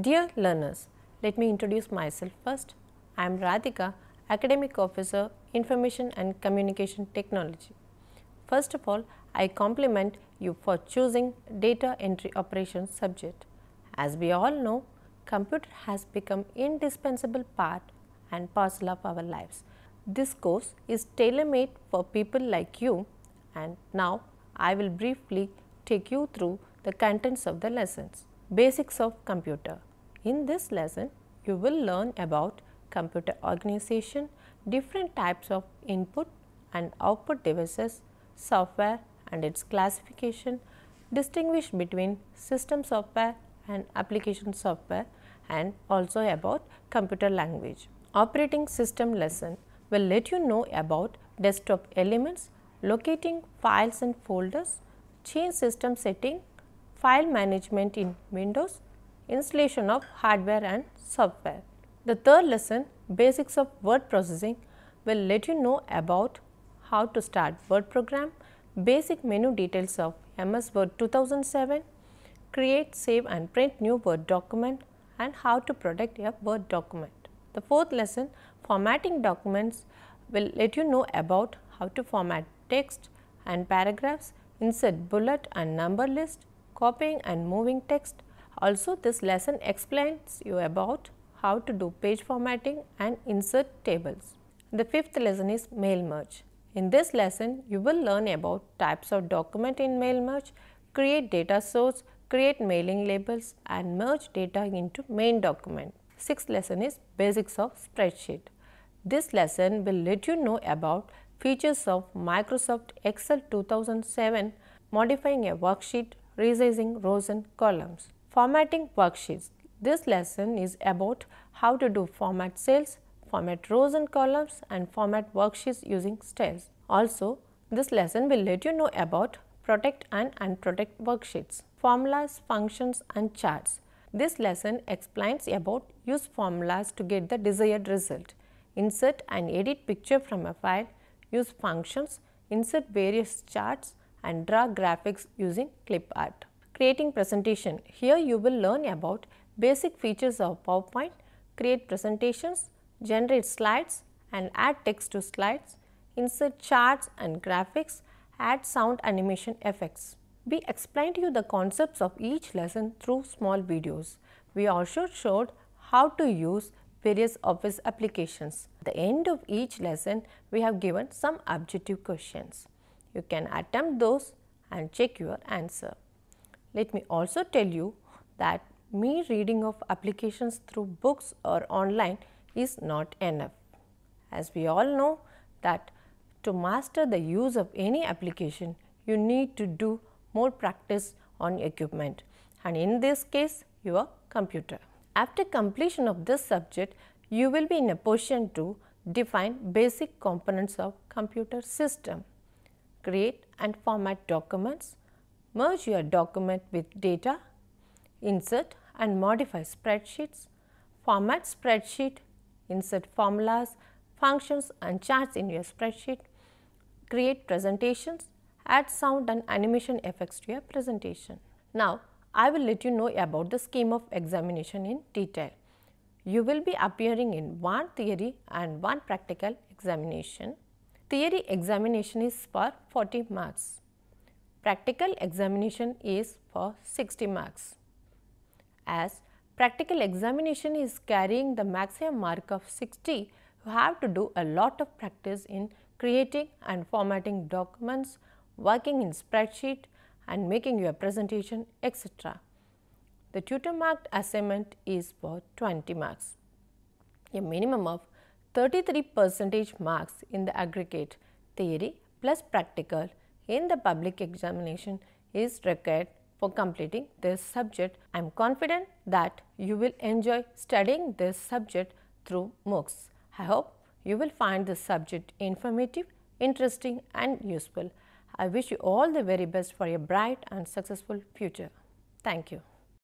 Dear learners, let me introduce myself first. I am Radhika, Academic Officer, Information and Communication Technology. First of all, I compliment you for choosing data entry operations subject. As we all know, computer has become indispensable part and parcel of our lives. This course is tailor-made for people like you and now I will briefly take you through the contents of the lessons. Basics of Computer. In this lesson, you will learn about computer organization, different types of input and output devices, software and its classification, distinguish between system software and application software and also about computer language. Operating system lesson will let you know about desktop elements, locating files and folders, change system setting file management in Windows, installation of hardware and software. The third lesson, basics of word processing will let you know about how to start word program, basic menu details of MS Word 2007, create, save and print new Word document and how to protect your Word document. The fourth lesson, formatting documents will let you know about how to format text and paragraphs, insert bullet and number list, copying and moving text. Also this lesson explains you about how to do page formatting and insert tables. The fifth lesson is mail merge. In this lesson, you will learn about types of document in mail merge, create data source, create mailing labels and merge data into main document. Sixth lesson is basics of spreadsheet. This lesson will let you know about features of Microsoft Excel 2007, modifying a worksheet, resizing rows and columns. Formatting worksheets. This lesson is about how to do format cells, format rows and columns and format worksheets using styles. Also, this lesson will let you know about protect and unprotect worksheets, formulas, functions and charts. This lesson explains about use formulas to get the desired result, insert and edit picture from a file, use functions, insert various charts, and draw graphics using clip art. Creating presentation. Here you will learn about basic features of PowerPoint, create presentations, generate slides and add text to slides, insert charts and graphics, add sound animation effects. We explained you the concepts of each lesson through small videos. We also showed how to use various office applications. At the end of each lesson, we have given some objective questions. You can attempt those and check your answer. Let me also tell you that mere reading of applications through books or online is not enough. As we all know that to master the use of any application, you need to do more practice on equipment and in this case your computer. After completion of this subject, you will be in a position to define basic components of computer system create and format documents, merge your document with data, insert and modify spreadsheets, format spreadsheet, insert formulas, functions and charts in your spreadsheet, create presentations, add sound and animation effects to your presentation. Now, I will let you know about the scheme of examination in detail. You will be appearing in one theory and one practical examination. Theory examination is for 40 marks. Practical examination is for 60 marks. As practical examination is carrying the maximum mark of 60, you have to do a lot of practice in creating and formatting documents, working in spreadsheet and making your presentation etc. The tutor marked assignment is for 20 marks. A minimum of 33 percentage marks in the aggregate theory plus practical in the public examination is required for completing this subject. I am confident that you will enjoy studying this subject through MOOCs. I hope you will find this subject informative, interesting and useful. I wish you all the very best for your bright and successful future. Thank you.